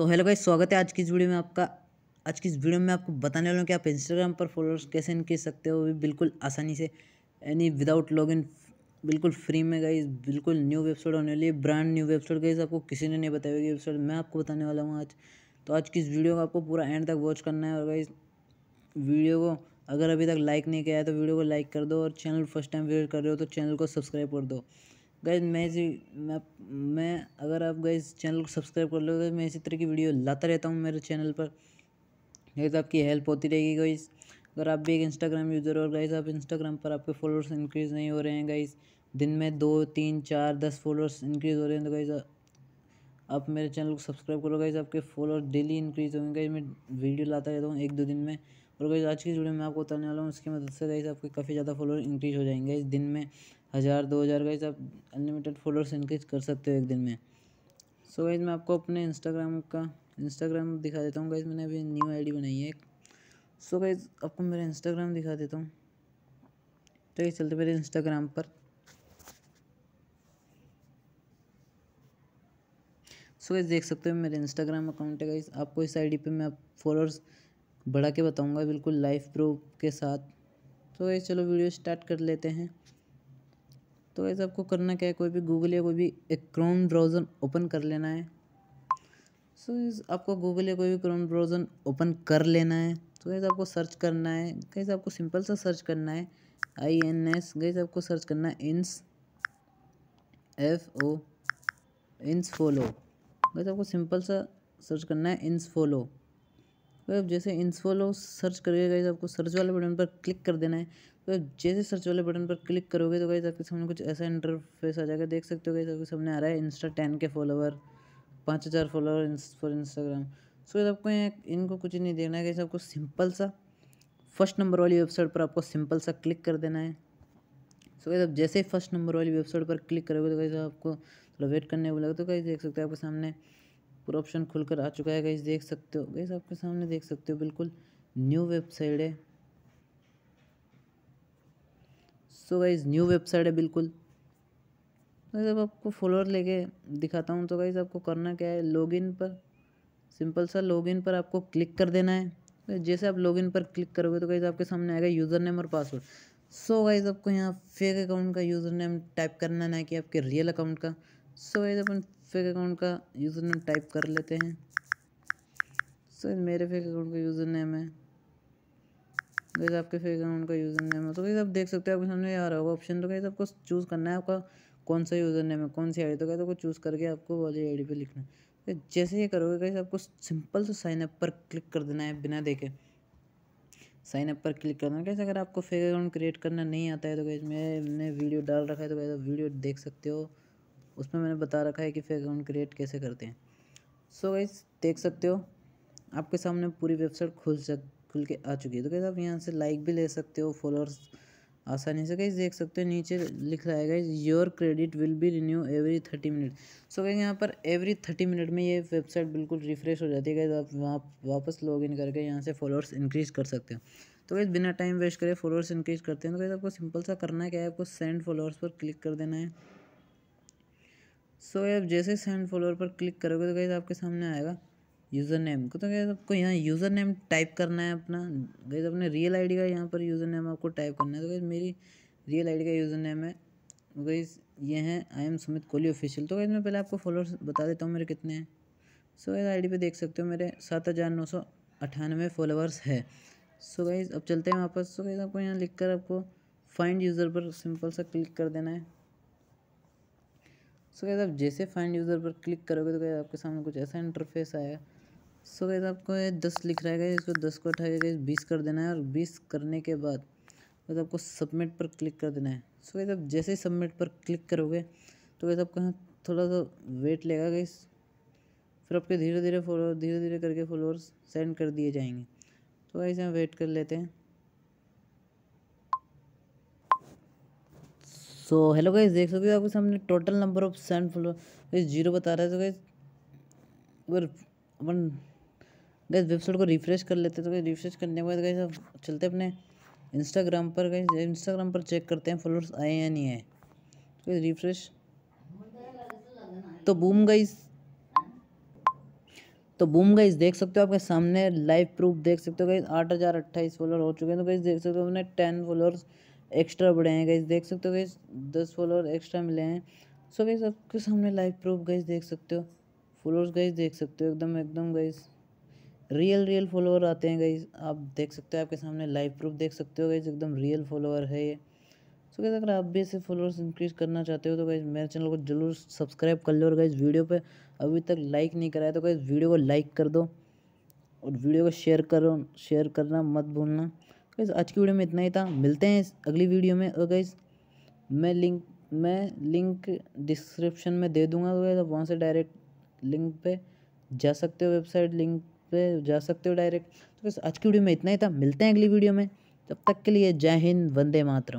तो हेलो भाई स्वागत है आज की इस वीडियो में आपका आज की इस वीडियो में आपको बताने वाला हूँ कि आप इंस्टाग्राम पर फॉलोअर्स कैसे इन कर सकते हो भी बिल्कुल आसानी से यानी विदाउट लॉग इन बिल्कुल फ्री में गई बिल्कुल न्यू वेबसाइट होने वाली है ब्रांड न्यू वेबसाइट गई आपको किसी ने नहीं बताई होगी वेबसाइट मैं आपको बताने वाला हूँ आज तो आज की इस वीडियो को आपको पूरा एंड तक वॉच करना है और गाइस वीडियो को अगर अभी तक लाइक नहीं किया है तो वीडियो को लाइक कर दो और चैनल फर्स्ट टाइम विजिट कर रहे हो तो चैनल को सब्सक्राइब कर दो गैस मैं इसी मैं मैं अगर आप गैस चैनल को सब्सक्राइब कर लोगे मैं इसी तरह की वीडियो लाता रहता हूँ मेरे चैनल पर गैस आपकी हेल्प होती रहेगी गैस अगर आप भी एक इंस्टाग्राम यूज़र हो और गाइस आप इंस्टाग्राम पर आपके फॉलोअर्स इंक्रीज़ नहीं हो रहे हैं गाइस दिन में दो तीन चार दस फॉलोअर्स इंक्रीज़ हो रहे हैं तो गाइस आप मेरे चैनल को सब्सक्राइब करो गाइस आपके फॉलोअर्स डेली इंक्रीज़ होंगे गाइज़ मैं वीडियो लाता रहता हूँ एक दो दिन में और गाइस आज की वीडियो में आपको बताने वाला हूँ उसकी मदद से गाइस आपके काफ़ी ज़्यादा फॉलोअर इंक्रीज़ हो जाएंगे इस दिन में हज़ार दो हज़ार का आप अनलिमिटेड फॉलोअर्स इनक्रीज कर सकते हो एक दिन में सो so गाइज मैं आपको अपने इंस्टाग्राम का इंस्टाग्राम दिखा देता हूँ गाइज मैंने अभी न्यू आईडी बनाई है एक सो गाइज आपको मेरा इंस्टाग्राम दिखा देता हूँ तो ये चलते मेरे इंस्टाग्राम पर सो गाइज देख सकते हो मेरे इंस्टाग्राम अकाउंट है गाइज आपको इस आईडी पे मैं फॉलोअर्स बढ़ा के बताऊँगा बिल्कुल लाइफ प्रूफ के साथ तो ये चलो वीडियो स्टार्ट कर लेते हैं तो वैसे आपको करना क्या है कोई भी गूगल या कोई भी एक क्रोम ब्राउज़र ओपन कर लेना है सो so, आपको गूगल या कोई भी क्रोम ब्राउज़र ओपन कर लेना है तो वैसे आपको सर्च करना है कैसे आपको सिंपल सा सर्च करना है आई एन एस कैसे आपको सर्च करना है इंस F O Insfollow guys आपको सिंपल सा सर्च करना है इंस फोलो तो आप जैसे इन्सोलो सर्च करिएगा गाइज आपको सर्च वाले बटन पर क्लिक कर देना है तो जैसे सर्च वाले बटन पर क्लिक करोगे तो गाइज आपके सामने कुछ ऐसा इंटरफेस आ जाएगा देख सकते हो गाइज आपके सामने आ रहा है इंस्टा टेन के फॉलोवर पाँच हज़ार follower for Instagram so guys आपको इनको कुछ नहीं देखना है गाइज आपको सिंपल सा फर्स्ट नंबर वाली वेबसाइट पर आपको सिंपल सा क्लिक कर देना है सो गाइज आप जैसे ही फर्स्ट नंबर वाली वेबसाइट पर क्लिक करोगे तो गाइज आपको थोड़ा मतलब वेट करने को लगे तो गाइज देख सकते हो आपके सामने पूरा ऑप्शन खुलकर आ चुका है गाइज देख सकते हो गाइज आपके सामने देख सकते हो बिल्कुल न्यू वेबसाइट है सो गाइज न्यू वेबसाइट है बिल्कुल जब आपको फॉलोअर लेके दिखाता हूँ तो गाइज आपको करना क्या है लॉगिन पर सिंपल सा लॉगिन पर आपको क्लिक कर देना है जैसे आप लॉगिन पर क्लिक करोगे तो गाइज आपके सामने आएगा यूज़र नेम और पासवर्ड सो so गाइज आपको यहाँ फेक अकाउंट का यूज़र नेम टाइप करना ना कि आपके रियल अकाउंट का सो so गाइज अपन फेक अकाउंट का यूज़र नेम टाइप कर लेते हैं so, मेरे फेक अकाउंट का यूज़र नेम है वैसे आपके फेक अकाउंट का यूज़र नेम है तो कहीं आप देख सकते हो आपके सामने आ रहा होगा ऑप्शन तो कहीं आपको चूज़ करना है आपका कौन सा यूज़र नेम है कौन सी आई तो कहीं आपको चूज़ करके आपको वाली आई डी लिखना है तो जैसे ये करोगे कहीं आपको सिंपल से साइन अप पर क्लिक कर देना है बिना देखे साइन अप पर क्लिक करना कैसे अगर आपको फेक अकाउंट क्रिएट करना नहीं आता है तो कैसे मैंने वीडियो डाल रखा है तो कैसे वीडियो देख सकते हो उसमें मैंने बता रखा है कि फेक अकाउंट क्रिएट कैसे करते हैं सो so गाइज देख सकते हो आपके सामने पूरी वेबसाइट खुल सक खुल के आ चुकी है तो कैसे आप यहाँ से लाइक भी ले सकते हो फॉलोअर्स आसानी से कहीं देख सकते हो नीचे रहा है guys your credit will be renew every thirty minute so guys यहाँ पर एवरी थर्टी मिनट में ये वेबसाइट बिल्कुल रिफ्रेश हो जाती है गाइस आप वहाँ वापस लॉग इन करके यहाँ से फॉलोअर्स इंक्रीज कर सकते हो तो गाइस बिना टाइम वेस्ट करे फॉलोअर्स इंक्रीज करते हैं तो गाइस आपको सिंपल सा करना है क्या है आपको सेंड फॉलोअर्स पर क्लिक कर देना है सो आप जैसे सेंड फॉलोअर पर क्लिक करोगे तो गैस आपके सामने आएगा यूज़र नेम को तो गैस आपको यहाँ यूज़र नेम टाइप करना है अपना गई अपने रियल आई का यहाँ पर यूज़र नेम आपको टाइप करना है तो गैस मेरी रियल आई का यूज़र नेम है गई तो ये हैं I am Sumit Kohli official तो गैस मैं पहले आपको फॉलोअर्स बता देता हूँ मेरे कितने हैं सो गैस आई डी देख सकते हो मेरे सात हज़ार नौ सौ अठानवे फॉलोअर्स है सो गाइज अब चलते हैं वापस सो गाइज आपको यहाँ लिख कर आपको फाइंड यूज़र पर सिंपल सा क्लिक कर देना है सो गैस आप जैसे फाइंड यूज़र पर क्लिक करोगे तो गैस आपके सामने कुछ ऐसा इंटरफेस आएगा सो गैस आपको ये दस लिख रहा है इसको दस को उठा के बीस कर देना है और बीस करने के बाद बस आपको सबमिट पर क्लिक कर देना है सो गैस आप जैसे ही सबमिट पर क्लिक करोगे तो गैस आपको यहाँ थोड़ा सा वेट लेगा गैस फिर आपके धीरे धीरे फॉलोअर धीरे धीरे करके फॉलोअर्स सेंड कर दिए जाएंगे तो वैसे हम वेट कर लेते हैं सो हेलो गाइज देख सकते हो आपके सामने total number of sunflower zero बता रहा है तो गाइज अगर अपन गैस वेबसाइट को रिफ्रेश कर लेते हैं तो रिफ्रेश करने के बाद गैस अब चलते अपने इंस्टाग्राम पर गैस इंस्टाग्राम पर चेक करते हैं फॉलोअर्स आए या नहीं आए तो रिफ्रेश तो बूम गाइस तो बूम गाइस देख सकते हो आपके सामने लाइव प्रूफ देख सकते हो गाइस आठ हज़ार अट्ठाईस फॉलोअर हो चुके हैं तो गाइस देख सकते हो अपने टेन फॉलोअर्स एक्स्ट्रा बढ़े हैं गैस देख सकते हो गैस दस फॉलोअर एक्स्ट्रा मिले हैं सो गैस आपके सामने लाइव प्रूफ गैस देख सकते हो फॉलोअर्स गैस देख सकते हो एकदम एकदम गैस रियल रियल फॉलोअर आते हैं गई आप देख सकते हो आपके सामने लाइव प्रूफ देख सकते हो गई एकदम रियल फॉलोअर है ये सो गैस अगर आप भी ऐसे फॉलोअर्स इंक्रीज करना चाहते हो तो गई मेरे चैनल को जरूर सब्सक्राइब कर लो और गई वीडियो पर अभी तक लाइक नहीं कराया तो गई वीडियो को लाइक कर दो और वीडियो को शेयर करो शेयर करना मत भूलना गैस आज की वीडियो तो में इतना ही था मिलते हैं अगली वीडियो में और गैस मैं लिंक मैं लिंक डिस्क्रिप्शन में दे दूंगा तो आप वहाँ से डायरेक्ट लिंक पे जा सकते हो वेबसाइट लिंक पे जा सकते हो डायरेक्ट तो बस आज की वीडियो में इतना ही था मिलते हैं अगली वीडियो में तब तक के लिए जय हिंद वंदे मातरम